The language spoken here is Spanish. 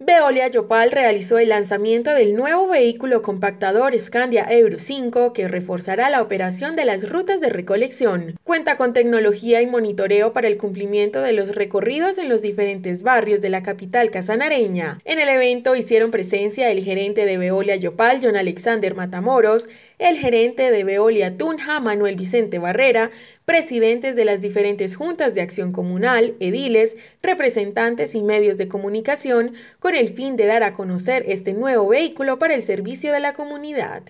Veolia Yopal realizó el lanzamiento del nuevo vehículo compactador Scandia Euro 5 que reforzará la operación de las rutas de recolección. Cuenta con tecnología y monitoreo para el cumplimiento de los recorridos en los diferentes barrios de la capital casanareña. En el evento hicieron presencia el gerente de Veolia Yopal, John Alexander Matamoros, el gerente de Veolia Tunja, Manuel Vicente Barrera, presidentes de las diferentes juntas de acción comunal, ediles, representantes y medios de comunicación, con el fin de dar a conocer este nuevo vehículo para el servicio de la comunidad.